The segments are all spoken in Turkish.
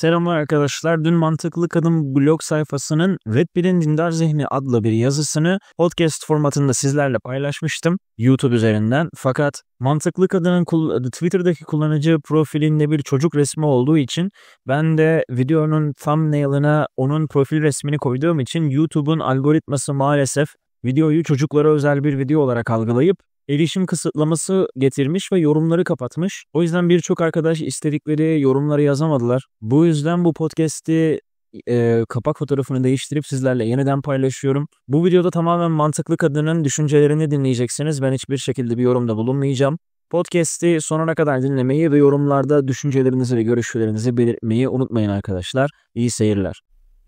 Selamlar arkadaşlar. Dün Mantıklı Kadın blog sayfasının Red Pill'in Dindar Zihni adlı bir yazısını podcast formatında sizlerle paylaşmıştım YouTube üzerinden. Fakat Mantıklı Kadın'ın Twitter'daki kullanıcı profilinde bir çocuk resmi olduğu için ben de videonun thumbnail'ına onun profil resmini koyduğum için YouTube'un algoritması maalesef videoyu çocuklara özel bir video olarak algılayıp erişim kısıtlaması getirmiş ve yorumları kapatmış. O yüzden birçok arkadaş istedikleri yorumları yazamadılar. Bu yüzden bu podcast'i e, kapak fotoğrafını değiştirip sizlerle yeniden paylaşıyorum. Bu videoda tamamen mantıklı kadının düşüncelerini dinleyeceksiniz. Ben hiçbir şekilde bir yorumda bulunmayacağım. Podcast'i sonuna kadar dinlemeyi ve yorumlarda düşüncelerinizi ve görüşlerinizi belirtmeyi unutmayın arkadaşlar. İyi seyirler.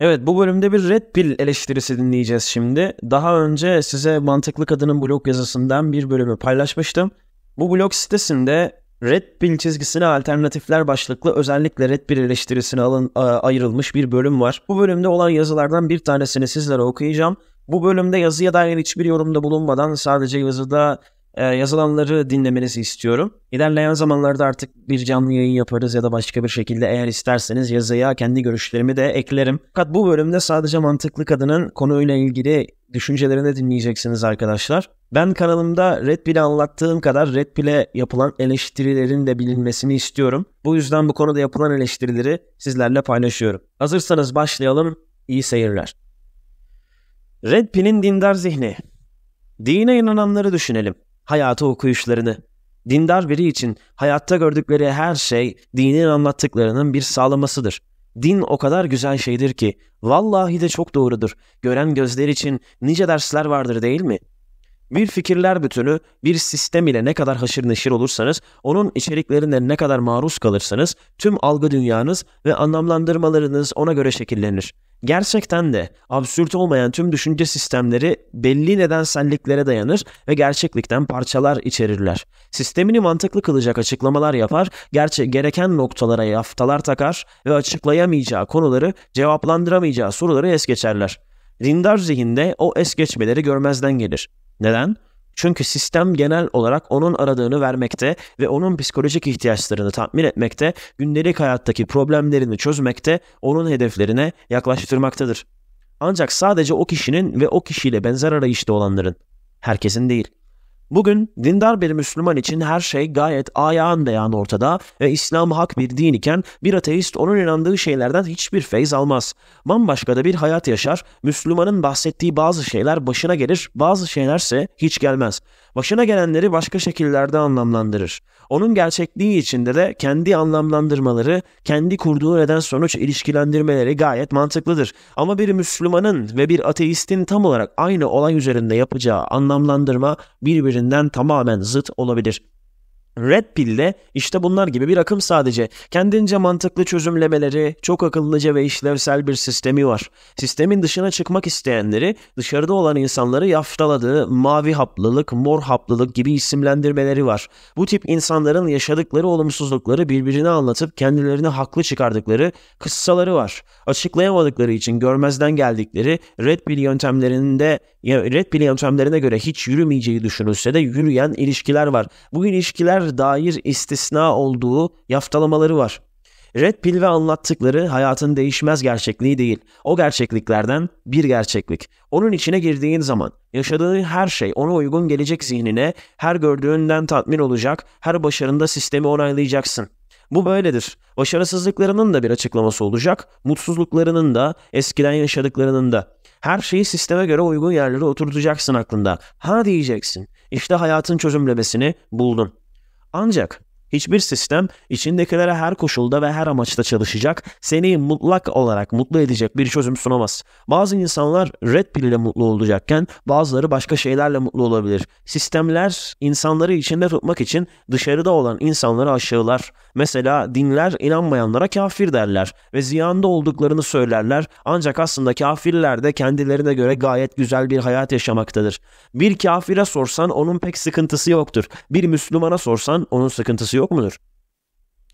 Evet bu bölümde bir Red Pill eleştirisi dinleyeceğiz şimdi. Daha önce size Mantıklı Kadının blog yazısından bir bölümü paylaşmıştım. Bu blog sitesinde Red Pill çizgisine alternatifler başlıklı özellikle Red Pill eleştirisine alın, ayrılmış bir bölüm var. Bu bölümde olan yazılardan bir tanesini sizlere okuyacağım. Bu bölümde yazıya dair hiçbir yorumda bulunmadan sadece yazıda ee, yazılanları dinlemenizi istiyorum. İlerleyen zamanlarda artık bir canlı yayın yaparız ya da başka bir şekilde eğer isterseniz yazıya kendi görüşlerimi de eklerim. Fakat bu bölümde sadece Mantıklı Kadın'ın konuyla ilgili düşüncelerini dinleyeceksiniz arkadaşlar. Ben kanalımda Red Pill'e anlattığım kadar Red Pill'e yapılan eleştirilerin de bilinmesini istiyorum. Bu yüzden bu konuda yapılan eleştirileri sizlerle paylaşıyorum. Hazırsanız başlayalım. İyi seyirler. Red Pill'in dindar zihni. Dine inananları düşünelim hayata okuyuşlarını. Dindar biri için hayatta gördükleri her şey dinin anlattıklarının bir sağlamasıdır. Din o kadar güzel şeydir ki vallahi de çok doğrudur. Gören gözler için nice dersler vardır değil mi? Bir fikirler bütünü bir sistem ile ne kadar haşır neşir olursanız, onun içeriklerine ne kadar maruz kalırsanız tüm algı dünyanız ve anlamlandırmalarınız ona göre şekillenir. Gerçekten de absürt olmayan tüm düşünce sistemleri belli nedenselliklere dayanır ve gerçeklikten parçalar içerirler. Sistemini mantıklı kılacak açıklamalar yapar, gerçe gereken noktalara yaftalar takar ve açıklayamayacağı konuları, cevaplandıramayacağı soruları es geçerler. Dindar zihinde o es geçmeleri görmezden gelir. Neden? Çünkü sistem genel olarak onun aradığını vermekte ve onun psikolojik ihtiyaçlarını tatmin etmekte, gündelik hayattaki problemlerini çözmekte, onun hedeflerine yaklaştırmaktadır. Ancak sadece o kişinin ve o kişiyle benzer arayışta olanların, herkesin değil.'' Bugün dindar bir Müslüman için her şey gayet ayağın beyan ortada ve İslam hak bir din iken bir ateist onun inandığı şeylerden hiçbir feyz almaz. Bambaşka da bir hayat yaşar, Müslümanın bahsettiği bazı şeyler başına gelir, bazı şeylerse hiç gelmez başına gelenleri başka şekillerde anlamlandırır. Onun gerçekliği içinde de kendi anlamlandırmaları, kendi kurduğu neden sonuç ilişkilendirmeleri gayet mantıklıdır. Ama bir Müslümanın ve bir ateistin tam olarak aynı olay üzerinde yapacağı anlamlandırma birbirinden tamamen zıt olabilir. Red Pill'de işte bunlar gibi bir akım sadece. Kendince mantıklı çözümlemeleri, çok akıllıca ve işlevsel bir sistemi var. Sistemin dışına çıkmak isteyenleri, dışarıda olan insanları yafraladığı mavi haplılık, mor haplılık gibi isimlendirmeleri var. Bu tip insanların yaşadıkları olumsuzlukları birbirine anlatıp kendilerini haklı çıkardıkları kıssaları var. Açıklayamadıkları için görmezden geldikleri Red Pill yöntemlerinde Red Pill yöntemlerine göre hiç yürümeyeceği düşünülse de yürüyen ilişkiler var. Bu ilişkiler yer dair istisna olduğu yaftalamaları var. Red Pill ve anlattıkları hayatın değişmez gerçekliği değil. O gerçekliklerden bir gerçeklik. Onun içine girdiğin zaman yaşadığın her şey ona uygun gelecek zihnine, her gördüğünden tatmin olacak, her başarında sistemi onaylayacaksın. Bu böyledir. Başarısızlıklarının da bir açıklaması olacak, mutsuzluklarının da, eskiden yaşadıklarının da. Her şeyi sisteme göre uygun yerlere oturtacaksın aklında. Ha diyeceksin. İşte hayatın çözümlemesini buldum. Ancak Hiçbir sistem içindekilere her koşulda ve her amaçta çalışacak, seni mutlak olarak mutlu edecek bir çözüm sunamaz. Bazı insanlar red pill ile mutlu olacakken bazıları başka şeylerle mutlu olabilir. Sistemler insanları içinde tutmak için dışarıda olan insanları aşağılar. Mesela dinler inanmayanlara kafir derler ve ziyanda olduklarını söylerler ancak aslında kafirler de kendilerine göre gayet güzel bir hayat yaşamaktadır. Bir kafire sorsan onun pek sıkıntısı yoktur. Bir Müslümana sorsan onun sıkıntısı yoktur yok mudur?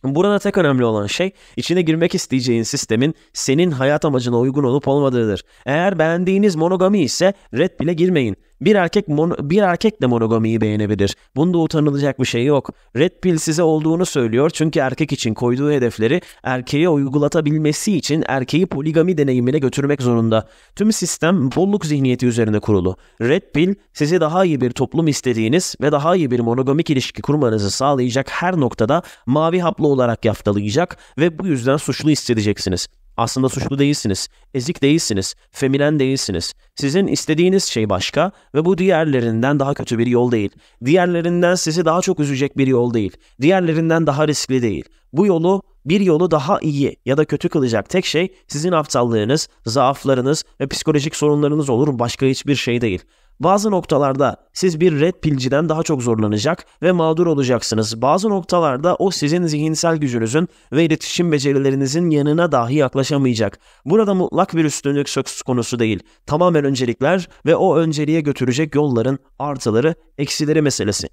Burada tek önemli olan şey içine girmek isteyeceğin sistemin senin hayat amacına uygun olup olmadığıdır. Eğer beğendiğiniz monogami ise red bile girmeyin. Bir erkek mono, bir erkek de monogamiyi beğenebilir. Bunda utanılacak bir şey yok. Red Pill size olduğunu söylüyor çünkü erkek için koyduğu hedefleri erkeğe uygulatabilmesi için erkeği poligami deneyimine götürmek zorunda. Tüm sistem bolluk zihniyeti üzerine kurulu. Red Pill sizi daha iyi bir toplum istediğiniz ve daha iyi bir monogamik ilişki kurmanızı sağlayacak her noktada mavi haplı olarak yaftalayacak ve bu yüzden suçlu hissedeceksiniz. Aslında suçlu değilsiniz, ezik değilsiniz, feminen değilsiniz. Sizin istediğiniz şey başka ve bu diğerlerinden daha kötü bir yol değil. Diğerlerinden sizi daha çok üzecek bir yol değil. Diğerlerinden daha riskli değil. Bu yolu bir yolu daha iyi ya da kötü kılacak tek şey sizin aptallığınız, zaaflarınız ve psikolojik sorunlarınız olur başka hiçbir şey değil. Bazı noktalarda siz bir red pilciden daha çok zorlanacak ve mağdur olacaksınız. Bazı noktalarda o sizin zihinsel gücünüzün ve iletişim becerilerinizin yanına dahi yaklaşamayacak. Burada mutlak bir üstünlük söz konusu değil. Tamamen öncelikler ve o önceliğe götürecek yolların artıları, eksileri meselesi.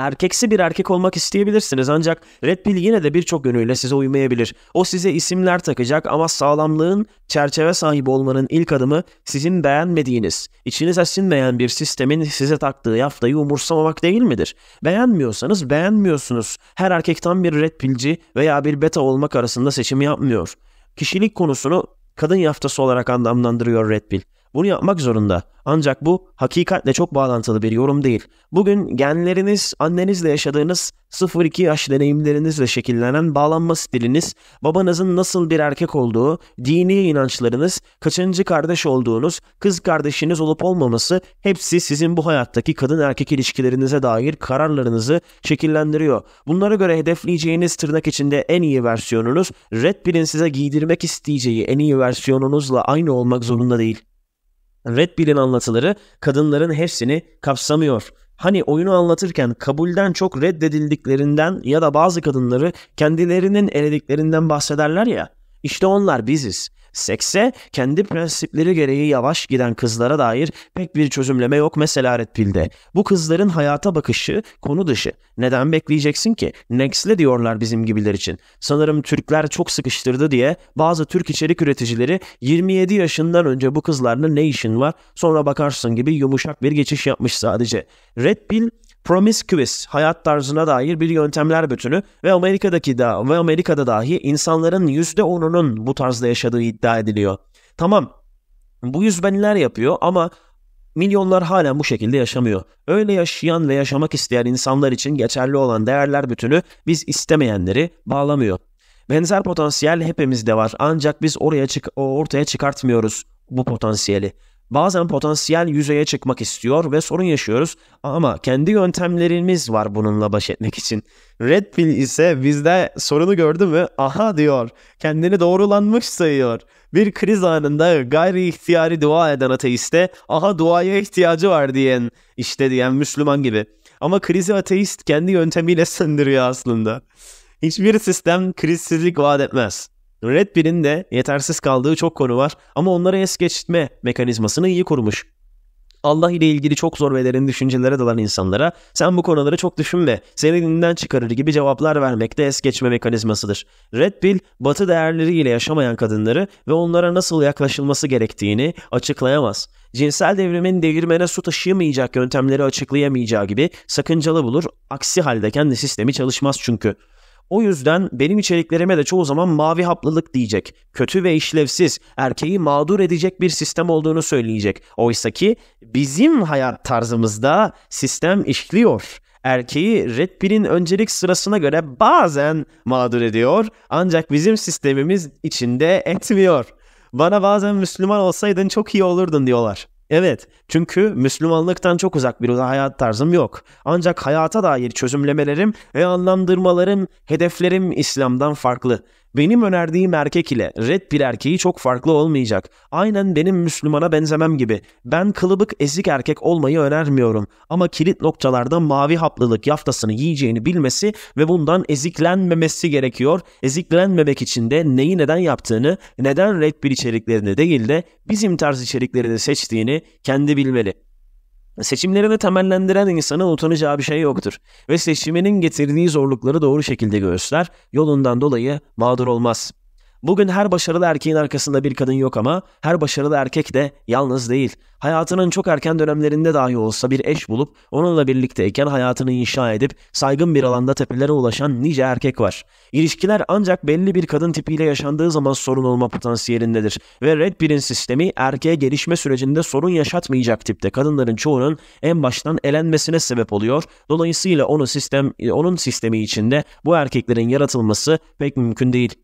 Erkeksi bir erkek olmak isteyebilirsiniz ancak Red Pill yine de birçok yönüyle size uymayabilir. O size isimler takacak ama sağlamlığın çerçeve sahibi olmanın ilk adımı sizin beğenmediğiniz, içinize sinmeyen bir sistemin size taktığı yaftayı umursamamak değil midir? Beğenmiyorsanız beğenmiyorsunuz. Her erkek tam bir Red Pillci veya bir beta olmak arasında seçim yapmıyor. Kişilik konusunu kadın yaftası olarak anlamlandırıyor Red Pill. Bunu yapmak zorunda. Ancak bu hakikatle çok bağlantılı bir yorum değil. Bugün genleriniz, annenizle yaşadığınız 0-2 yaş deneyimlerinizle şekillenen bağlanma stiliniz, babanızın nasıl bir erkek olduğu, dini inançlarınız, kaçıncı kardeş olduğunuz, kız kardeşiniz olup olmaması hepsi sizin bu hayattaki kadın erkek ilişkilerinize dair kararlarınızı şekillendiriyor. Bunlara göre hedefleyeceğiniz tırnak içinde en iyi versiyonunuz, Red Pill'in size giydirmek isteyeceği en iyi versiyonunuzla aynı olmak zorunda değil. Red Pill'in anlatıları kadınların hepsini kapsamıyor. Hani oyunu anlatırken kabulden çok reddedildiklerinden ya da bazı kadınları kendilerinin erediklerinden bahsederler ya. İşte onlar biziz. Sekse kendi prensipleri gereği yavaş giden kızlara dair pek bir çözümleme yok mesela Red Pill'de. Bu kızların hayata bakışı konu dışı. Neden bekleyeceksin ki? Next'le diyorlar bizim gibiler için. Sanırım Türkler çok sıkıştırdı diye bazı Türk içerik üreticileri 27 yaşından önce bu kızlarla ne işin var sonra bakarsın gibi yumuşak bir geçiş yapmış sadece. Red Pill promiscuous hayat tarzına dair bir yöntemler bütünü ve Amerika'daki da ve Amerika'da dahi insanların %10'unun bu tarzda yaşadığı iddia ediliyor. Tamam bu yüzbeniler yapıyor ama milyonlar hala bu şekilde yaşamıyor. Öyle yaşayan ve yaşamak isteyen insanlar için geçerli olan değerler bütünü biz istemeyenleri bağlamıyor. Benzer potansiyel hepimizde var ancak biz oraya çık ortaya çıkartmıyoruz bu potansiyeli. Bazen potansiyel yüzeye çıkmak istiyor ve sorun yaşıyoruz ama kendi yöntemlerimiz var bununla baş etmek için. Red Pill ise bizde sorunu gördü mü aha diyor. Kendini doğrulanmış sayıyor. Bir kriz anında gayri ihtiyari dua eden ateiste aha duaya ihtiyacı var diyen işte diyen Müslüman gibi. Ama krizi ateist kendi yöntemiyle sındırıyor aslında. Hiçbir sistem krizsizlik vaat etmez. Red 1'in de yetersiz kaldığı çok konu var ama onlara es geçme mekanizmasını iyi kurmuş. Allah ile ilgili çok zor ve derin düşüncelere dalan insanlara sen bu konuları çok düşünme, seni dinden çıkarır gibi cevaplar vermek de es geçme mekanizmasıdır. Red Pill, batı değerleriyle yaşamayan kadınları ve onlara nasıl yaklaşılması gerektiğini açıklayamaz. Cinsel devrimin devirmene su taşıyamayacak yöntemleri açıklayamayacağı gibi sakıncalı bulur, aksi halde kendi sistemi çalışmaz çünkü. O yüzden benim içeriklerime de çoğu zaman mavi haplılık diyecek. Kötü ve işlevsiz, erkeği mağdur edecek bir sistem olduğunu söyleyecek. Oysa ki bizim hayat tarzımızda sistem işliyor. Erkeği Red Pill'in öncelik sırasına göre bazen mağdur ediyor ancak bizim sistemimiz içinde etmiyor. Bana bazen Müslüman olsaydın çok iyi olurdun diyorlar. Evet çünkü Müslümanlıktan çok uzak bir hayat tarzım yok. Ancak hayata dair çözümlemelerim ve anlamdırmalarım, hedeflerim İslam'dan farklı. Benim önerdiğim erkek ile red bir erkeği çok farklı olmayacak. Aynen benim Müslümana benzemem gibi. Ben kılıbık ezik erkek olmayı önermiyorum. Ama kilit noktalarda mavi haplılık yaftasını yiyeceğini bilmesi ve bundan eziklenmemesi gerekiyor. Eziklenmemek için de neyi neden yaptığını, neden red bir içeriklerini değil de bizim tarz içeriklerini seçtiğini kendi bilmeli. Seçimlerini temellendiren insanın utanacağı bir şey yoktur ve seçiminin getirdiği zorlukları doğru şekilde göğüsler, yolundan dolayı mağdur olmaz. Bugün her başarılı erkeğin arkasında bir kadın yok ama her başarılı erkek de yalnız değil. Hayatının çok erken dönemlerinde dahi olsa bir eş bulup onunla birlikteyken hayatını inşa edip saygın bir alanda tepelere ulaşan nice erkek var. İlişkiler ancak belli bir kadın tipiyle yaşandığı zaman sorun olma potansiyelindedir ve Red Pill'in sistemi erkeğe gelişme sürecinde sorun yaşatmayacak tipte kadınların çoğunun en baştan elenmesine sebep oluyor. Dolayısıyla onu sistem onun sistemi içinde bu erkeklerin yaratılması pek mümkün değil.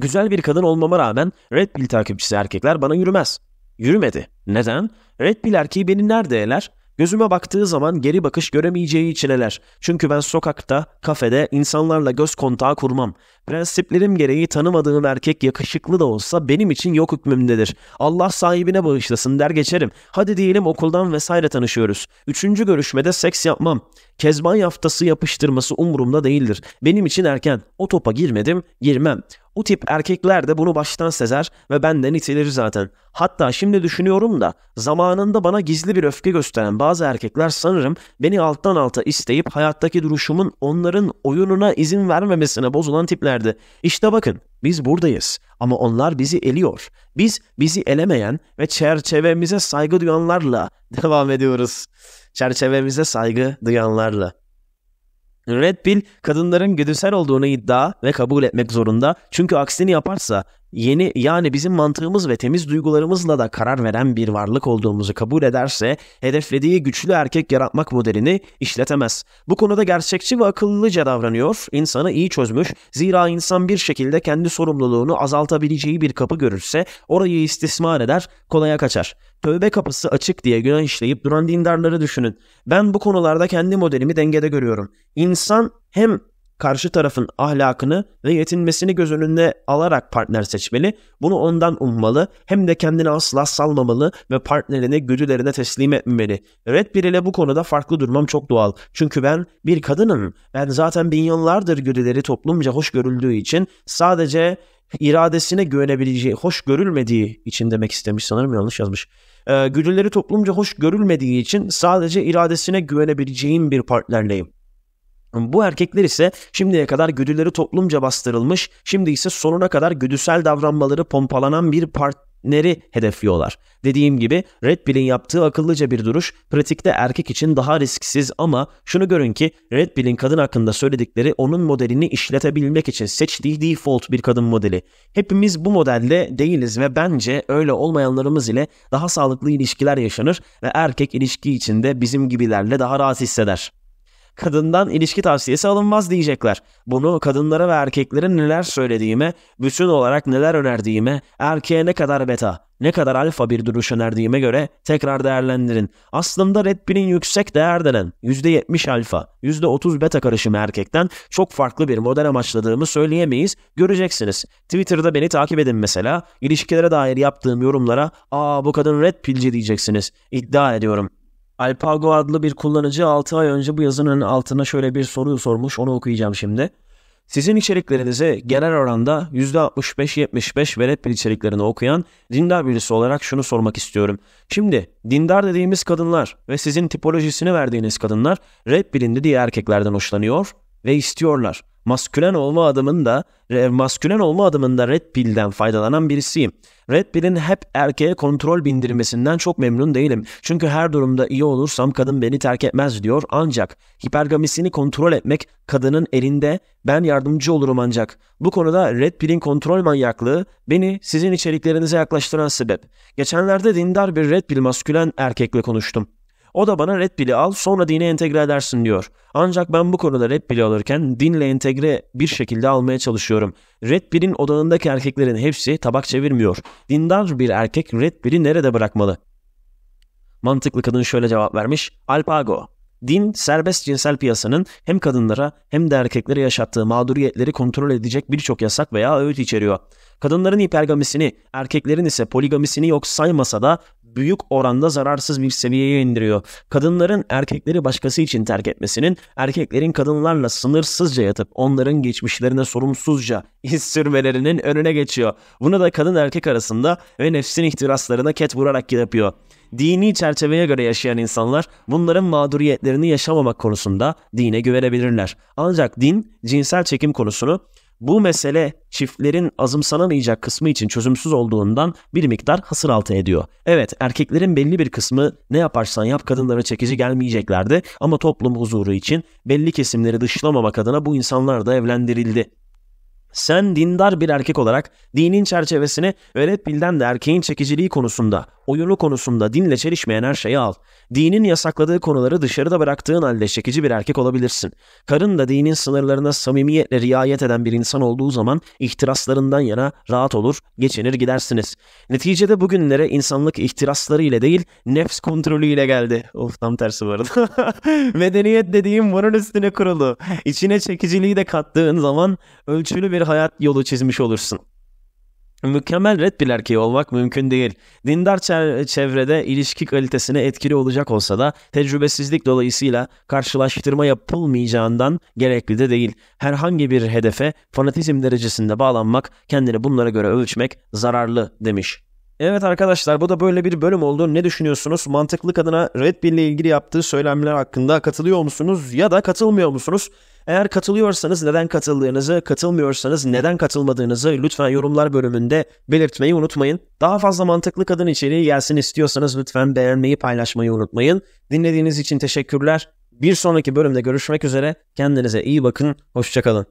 Güzel bir kadın olmama rağmen Red Bull takipçisi erkekler bana yürümez. Yürümedi. Neden? Red Bull erkeği beni nerede eler? Gözüme baktığı zaman geri bakış göremeyeceği için eler. Çünkü ben sokakta, kafede insanlarla göz kontağı kurmam. Prensiplerim gereği tanımadığım erkek yakışıklı da olsa benim için yok hükmümdedir. Allah sahibine bağışlasın der geçerim. Hadi diyelim okuldan vesaire tanışıyoruz. Üçüncü görüşmede seks yapmam. Kezban yaftası yapıştırması umurumda değildir. Benim için erken. O topa girmedim, girmem. Bu tip erkekler de bunu baştan sezer ve benden itilir zaten. Hatta şimdi düşünüyorum da zamanında bana gizli bir öfke gösteren bazı erkekler sanırım beni alttan alta isteyip hayattaki duruşumun onların oyununa izin vermemesine bozulan tiplerdi. İşte bakın biz buradayız ama onlar bizi eliyor. Biz bizi elemeyen ve çerçevemize saygı duyanlarla devam ediyoruz. Çerçevemize saygı duyanlarla. Red Pill kadınların güdüsel olduğunu iddia ve kabul etmek zorunda. Çünkü aksini yaparsa yeni yani bizim mantığımız ve temiz duygularımızla da karar veren bir varlık olduğumuzu kabul ederse hedeflediği güçlü erkek yaratmak modelini işletemez. Bu konuda gerçekçi ve akıllıca davranıyor, insanı iyi çözmüş, zira insan bir şekilde kendi sorumluluğunu azaltabileceği bir kapı görürse orayı istismar eder, kolaya kaçar. Tövbe kapısı açık diye günah işleyip duran dindarları düşünün. Ben bu konularda kendi modelimi dengede görüyorum. İnsan hem karşı tarafın ahlakını ve yetinmesini göz önünde alarak partner seçmeli. Bunu ondan ummalı hem de kendini asla salmamalı ve partnerine güdülerine teslim etmemeli. Red bir ile bu konuda farklı durmam çok doğal. Çünkü ben bir kadınım. Ben zaten bin yıllardır güdüleri toplumca hoş görüldüğü için sadece iradesine güvenebileceği, hoş görülmediği için demek istemiş sanırım yanlış yazmış. Ee, güdüleri toplumca hoş görülmediği için sadece iradesine güvenebileceğim bir partnerleyim. Bu erkekler ise şimdiye kadar güdüleri toplumca bastırılmış, şimdi ise sonuna kadar güdüsel davranmaları pompalanan bir partneri hedefliyorlar. Dediğim gibi Red Pill'in yaptığı akıllıca bir duruş pratikte erkek için daha risksiz ama şunu görün ki Red Pill'in kadın hakkında söyledikleri onun modelini işletebilmek için seçtiği default bir kadın modeli. Hepimiz bu modelde değiliz ve bence öyle olmayanlarımız ile daha sağlıklı ilişkiler yaşanır ve erkek ilişki içinde bizim gibilerle daha rahat hisseder kadından ilişki tavsiyesi alınmaz diyecekler. Bunu kadınlara ve erkeklere neler söylediğime, bütün olarak neler önerdiğime, erkeğe ne kadar beta, ne kadar alfa bir duruş önerdiğime göre tekrar değerlendirin. Aslında Red Pill'in yüksek değer denen %70 alfa, %30 beta karışımı erkekten çok farklı bir model amaçladığımı söyleyemeyiz, göreceksiniz. Twitter'da beni takip edin mesela, İlişkilere dair yaptığım yorumlara ''Aa bu kadın Red Pill'ci'' diyeceksiniz. İddia ediyorum. Alpago adlı bir kullanıcı 6 ay önce bu yazının altına şöyle bir soruyu sormuş. Onu okuyacağım şimdi. Sizin içeriklerinize genel oranda %65-75 velet bir içeriklerini okuyan dindar birisi olarak şunu sormak istiyorum. Şimdi dindar dediğimiz kadınlar ve sizin tipolojisini verdiğiniz kadınlar rap bilindi diye erkeklerden hoşlanıyor ve istiyorlar maskülen olma adımında maskülen olma adımında Red Pill'den faydalanan birisiyim. Red Pill'in hep erkeğe kontrol bindirmesinden çok memnun değilim. Çünkü her durumda iyi olursam kadın beni terk etmez diyor ancak hipergamisini kontrol etmek kadının elinde ben yardımcı olurum ancak. Bu konuda Red Pill'in kontrol manyaklığı beni sizin içeriklerinize yaklaştıran sebep. Geçenlerde dindar bir Red Pill maskülen erkekle konuştum. O da bana red pili al sonra dine entegre edersin diyor. Ancak ben bu konuda red pili alırken dinle entegre bir şekilde almaya çalışıyorum. Red pilin odağındaki erkeklerin hepsi tabak çevirmiyor. Dindar bir erkek red pili nerede bırakmalı? Mantıklı kadın şöyle cevap vermiş. Alpago. Din serbest cinsel piyasanın hem kadınlara hem de erkeklere yaşattığı mağduriyetleri kontrol edecek birçok yasak veya öğüt içeriyor. Kadınların hipergamisini, erkeklerin ise poligamisini yok saymasa da büyük oranda zararsız bir seviyeye indiriyor. Kadınların erkekleri başkası için terk etmesinin, erkeklerin kadınlarla sınırsızca yatıp onların geçmişlerine sorumsuzca iz sürmelerinin önüne geçiyor. Bunu da kadın erkek arasında ve nefsin ihtiraslarına ket vurarak yapıyor dini çerçeveye göre yaşayan insanlar bunların mağduriyetlerini yaşamamak konusunda dine güvenebilirler. Ancak din cinsel çekim konusunu bu mesele çiftlerin azımsanamayacak kısmı için çözümsüz olduğundan bir miktar hasır altı ediyor. Evet erkeklerin belli bir kısmı ne yaparsan yap kadınlara çekici gelmeyeceklerdi ama toplum huzuru için belli kesimleri dışlamamak adına bu insanlar da evlendirildi. Sen dindar bir erkek olarak dinin çerçevesini öğret bilden de erkeğin çekiciliği konusunda Oyunu konusunda dinle çelişmeyen her şeyi al. Dinin yasakladığı konuları dışarıda bıraktığın halde çekici bir erkek olabilirsin. Karın da dinin sınırlarına samimiyetle riayet eden bir insan olduğu zaman ihtiraslarından yana rahat olur, geçinir gidersiniz. Neticede bugünlere insanlık ihtirasları ile değil, nefs kontrolü ile geldi. Of tam tersi vardı. Medeniyet dediğim bunun üstüne kurulu. İçine çekiciliği de kattığın zaman ölçülü bir hayat yolu çizmiş olursun. Mükemmel red bir erkeği olmak mümkün değil. Dindar çevrede ilişki kalitesine etkili olacak olsa da tecrübesizlik dolayısıyla karşılaştırma yapılmayacağından gerekli de değil. Herhangi bir hedefe fanatizm derecesinde bağlanmak, kendini bunlara göre ölçmek zararlı demiş Evet arkadaşlar bu da böyle bir bölüm oldu. Ne düşünüyorsunuz? Mantıklı Kadına Red Bull ile ilgili yaptığı söylemler hakkında katılıyor musunuz ya da katılmıyor musunuz? Eğer katılıyorsanız neden katıldığınızı, katılmıyorsanız neden katılmadığınızı lütfen yorumlar bölümünde belirtmeyi unutmayın. Daha fazla mantıklı kadın içeriği gelsin istiyorsanız lütfen beğenmeyi, paylaşmayı unutmayın. Dinlediğiniz için teşekkürler. Bir sonraki bölümde görüşmek üzere. Kendinize iyi bakın. Hoşçakalın.